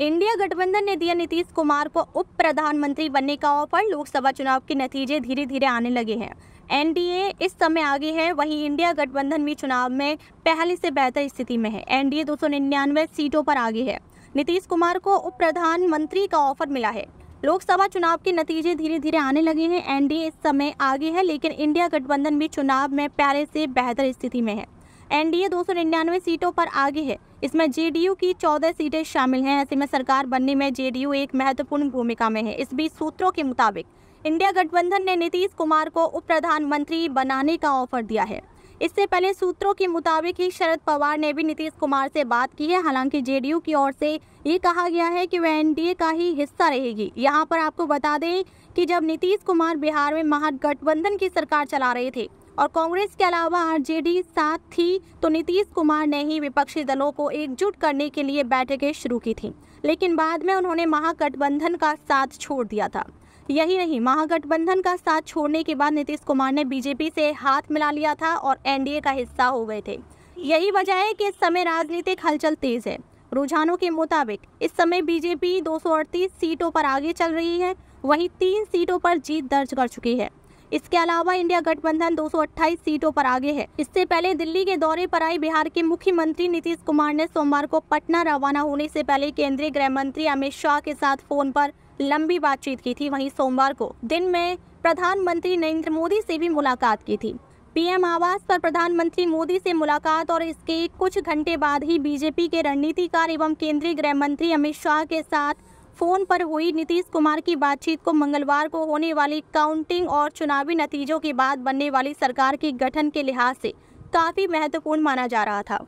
India गठबंधन ने दिया नीतीश कुमार को उप प्रधानमंत्री बनने का ऑफर लोकसभा चुनाव के नतीजे धीरे धीरे आने लगे हैं एनडीए इस समय आगे है वहीं इंडिया गठबंधन भी चुनाव में पहले से बेहतर स्थिति में है एनडीए दो सीटों पर आगे है नीतीश कुमार को उप प्रधानमंत्री का ऑफर मिला है लोकसभा चुनाव के नतीजे धीरे धीरे आने लगे हैं एनडीए इस समय आगे है लेकिन इंडिया गठबंधन भी चुनाव में पहले से बेहतर स्थिति में है एनडीए 299 सीटों पर आगे है इसमें जेडीयू की 14 सीटें शामिल हैं ऐसे में सरकार बनने में जेडीयू एक महत्वपूर्ण भूमिका में है इस बीच सूत्रों के मुताबिक इंडिया गठबंधन ने नीतीश कुमार को उप प्रधानमंत्री बनाने का ऑफर दिया है इससे पहले सूत्रों के मुताबिक ही शरद पवार ने भी नीतीश कुमार से बात की है हालांकि जेडीयू की ओर से ये कहा गया है कि वह एनडीए का ही हिस्सा रहेगी यहाँ पर आपको बता दें कि जब नीतीश कुमार बिहार में महागठबंधन की सरकार चला रहे थे और कांग्रेस के अलावा आरजेडी साथ थी तो नीतीश कुमार ने ही विपक्षी दलों को एकजुट करने के लिए बैठकें शुरू की थी लेकिन बाद में उन्होंने महागठबंधन का साथ छोड़ दिया था यही नहीं महागठबंधन का साथ छोड़ने के बाद नीतीश कुमार ने बीजेपी से हाथ मिला लिया था और एनडीए का हिस्सा हो गए थे यही वजह है कि इस समय राजनीतिक हलचल तेज है रुझानों के मुताबिक इस समय बीजेपी दो सीटों पर आगे चल रही है वहीं तीन सीटों पर जीत दर्ज कर चुकी है इसके अलावा इंडिया गठबंधन दो सीटों पर आगे है इससे पहले दिल्ली के दौरे पर आए बिहार के मुख्यमंत्री नीतीश कुमार ने सोमवार को पटना रवाना होने से पहले केंद्रीय गृह मंत्री अमित शाह के साथ फोन पर लंबी बातचीत की थी वहीं सोमवार को दिन में प्रधानमंत्री नरेंद्र मोदी से भी मुलाकात की थी पीएम आवास पर प्रधानमंत्री मोदी से मुलाकात और इसके कुछ घंटे बाद ही बीजेपी के रणनीतिकार एवं केंद्रीय गृह मंत्री अमित शाह के साथ फोन पर हुई नीतीश कुमार की बातचीत को मंगलवार को होने वाली काउंटिंग और चुनावी नतीजों के बाद बनने वाली सरकार के गठन के लिहाज से काफ़ी महत्वपूर्ण माना जा रहा था